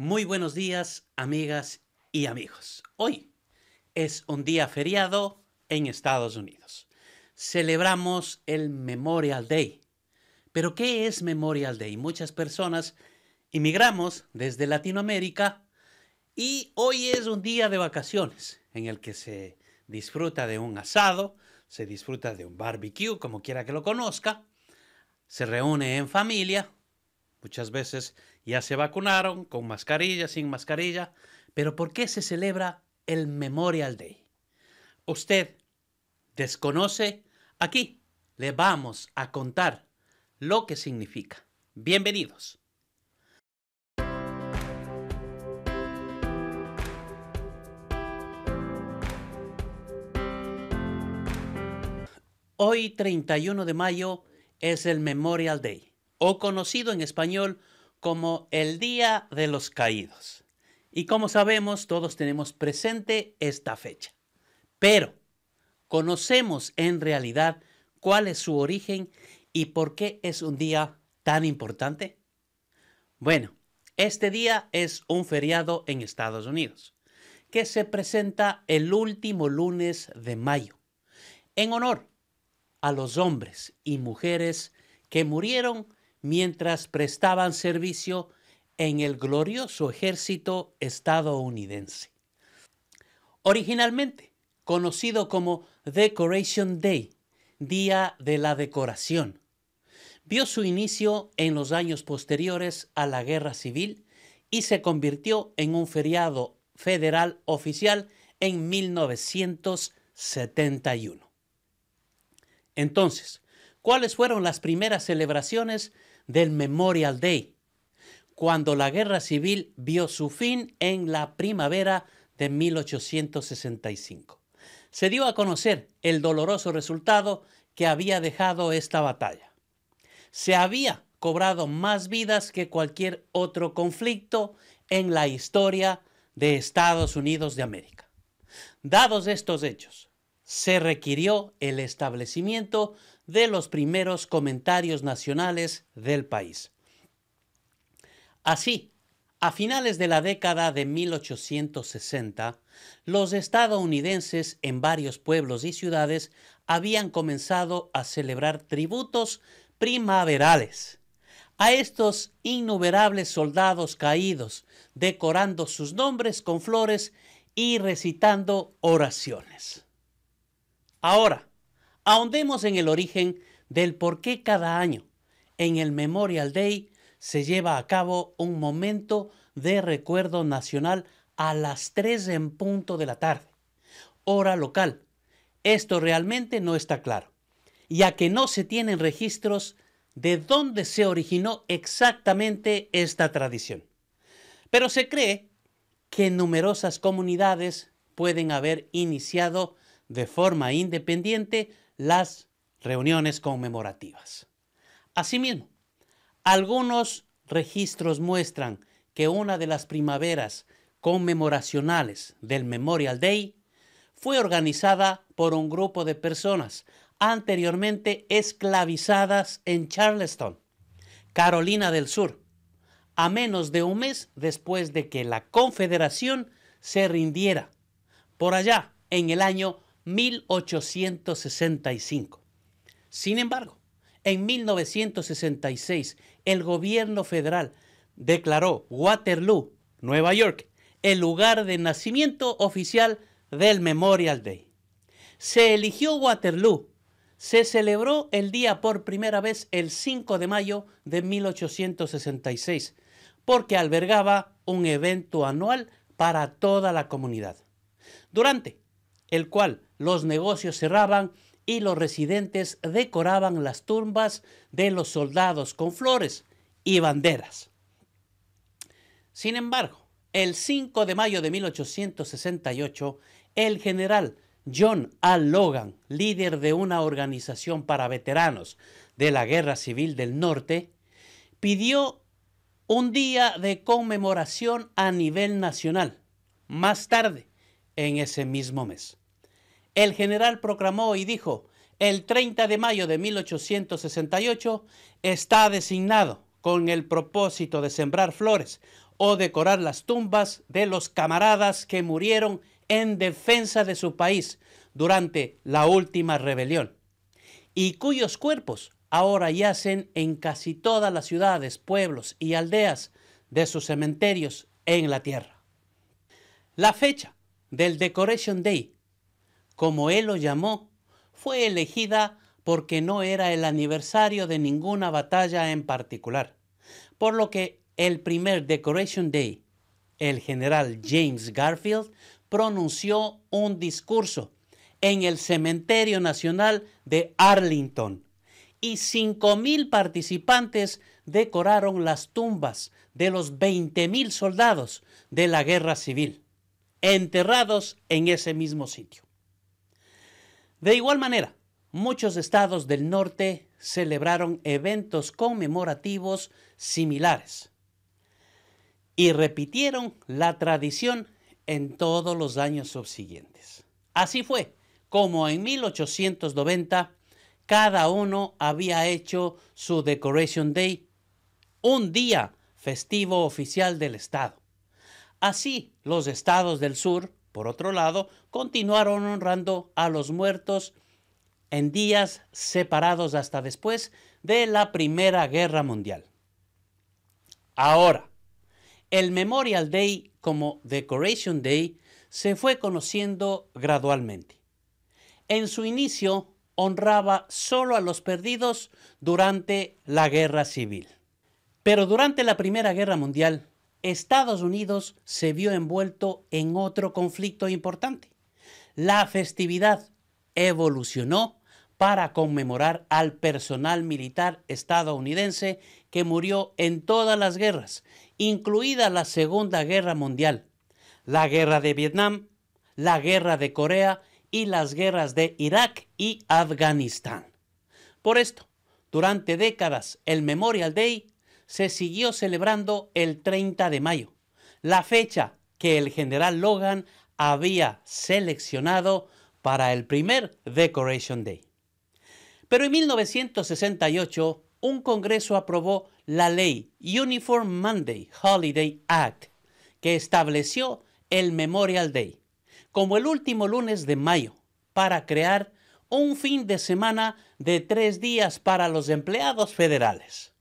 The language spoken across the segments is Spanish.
Muy buenos días, amigas y amigos. Hoy es un día feriado en Estados Unidos. Celebramos el Memorial Day. Pero ¿qué es Memorial Day? Muchas personas emigramos desde Latinoamérica y hoy es un día de vacaciones en el que se disfruta de un asado, se disfruta de un barbecue, como quiera que lo conozca, se reúne en familia, muchas veces ya se vacunaron con mascarilla, sin mascarilla, pero ¿por qué se celebra el Memorial Day? Usted desconoce, aquí le vamos a contar lo que significa. Bienvenidos. Hoy 31 de mayo es el Memorial Day o conocido en español como el Día de los Caídos. Y como sabemos, todos tenemos presente esta fecha. Pero, ¿conocemos en realidad cuál es su origen y por qué es un día tan importante? Bueno, este día es un feriado en Estados Unidos, que se presenta el último lunes de mayo, en honor a los hombres y mujeres que murieron mientras prestaban servicio en el glorioso ejército estadounidense. Originalmente conocido como Decoration Day, Día de la Decoración, vio su inicio en los años posteriores a la Guerra Civil y se convirtió en un feriado federal oficial en 1971. Entonces, cuáles fueron las primeras celebraciones del Memorial Day, cuando la guerra civil vio su fin en la primavera de 1865. Se dio a conocer el doloroso resultado que había dejado esta batalla. Se había cobrado más vidas que cualquier otro conflicto en la historia de Estados Unidos de América. Dados estos hechos, se requirió el establecimiento de los primeros comentarios nacionales del país. Así, a finales de la década de 1860, los estadounidenses en varios pueblos y ciudades habían comenzado a celebrar tributos primaverales. A estos innumerables soldados caídos, decorando sus nombres con flores y recitando oraciones. Ahora, Ahondemos en el origen del por qué cada año en el Memorial Day se lleva a cabo un momento de recuerdo nacional a las 3 en punto de la tarde, hora local. Esto realmente no está claro, ya que no se tienen registros de dónde se originó exactamente esta tradición. Pero se cree que numerosas comunidades pueden haber iniciado de forma independiente las reuniones conmemorativas. Asimismo, algunos registros muestran que una de las primaveras conmemoracionales del Memorial Day fue organizada por un grupo de personas anteriormente esclavizadas en Charleston, Carolina del Sur, a menos de un mes después de que la Confederación se rindiera, por allá en el año 1865. Sin embargo, en 1966 el gobierno federal declaró Waterloo, Nueva York, el lugar de nacimiento oficial del Memorial Day. Se eligió Waterloo. Se celebró el día por primera vez el 5 de mayo de 1866, porque albergaba un evento anual para toda la comunidad. Durante el cual los negocios cerraban y los residentes decoraban las tumbas de los soldados con flores y banderas. Sin embargo, el 5 de mayo de 1868, el general John A. Logan, líder de una organización para veteranos de la Guerra Civil del Norte, pidió un día de conmemoración a nivel nacional, más tarde, en ese mismo mes el general proclamó y dijo, el 30 de mayo de 1868 está designado con el propósito de sembrar flores o decorar las tumbas de los camaradas que murieron en defensa de su país durante la última rebelión, y cuyos cuerpos ahora yacen en casi todas las ciudades, pueblos y aldeas de sus cementerios en la tierra. La fecha del Decoration Day como él lo llamó, fue elegida porque no era el aniversario de ninguna batalla en particular, por lo que el primer Decoration Day, el general James Garfield pronunció un discurso en el Cementerio Nacional de Arlington y 5.000 participantes decoraron las tumbas de los 20.000 soldados de la Guerra Civil, enterrados en ese mismo sitio. De igual manera, muchos estados del norte celebraron eventos conmemorativos similares y repitieron la tradición en todos los años subsiguientes. Así fue como en 1890 cada uno había hecho su Decoration Day, un día festivo oficial del estado. Así, los estados del sur por otro lado, continuaron honrando a los muertos en días separados hasta después de la Primera Guerra Mundial. Ahora, el Memorial Day como Decoration Day se fue conociendo gradualmente. En su inicio honraba solo a los perdidos durante la guerra civil. Pero durante la Primera Guerra Mundial, Estados Unidos se vio envuelto en otro conflicto importante. La festividad evolucionó para conmemorar al personal militar estadounidense que murió en todas las guerras, incluida la Segunda Guerra Mundial, la Guerra de Vietnam, la Guerra de Corea y las guerras de Irak y Afganistán. Por esto, durante décadas el Memorial Day se siguió celebrando el 30 de mayo, la fecha que el general Logan había seleccionado para el primer Decoration Day. Pero en 1968, un Congreso aprobó la ley Uniform Monday Holiday Act, que estableció el Memorial Day como el último lunes de mayo para crear un fin de semana de tres días para los empleados federales.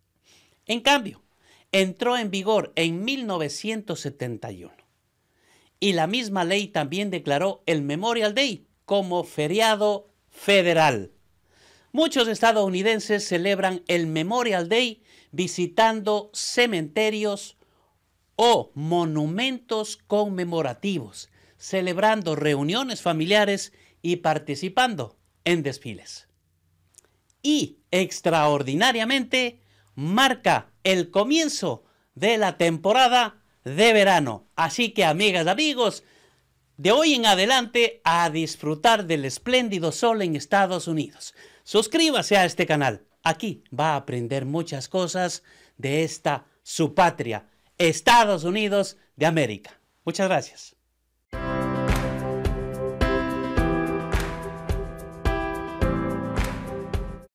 En cambio, entró en vigor en 1971. Y la misma ley también declaró el Memorial Day como feriado federal. Muchos estadounidenses celebran el Memorial Day visitando cementerios o monumentos conmemorativos, celebrando reuniones familiares y participando en desfiles. Y, extraordinariamente, marca el comienzo de la temporada de verano. Así que amigas, y amigos, de hoy en adelante a disfrutar del espléndido sol en Estados Unidos. Suscríbase a este canal. Aquí va a aprender muchas cosas de esta su patria, Estados Unidos de América. Muchas gracias.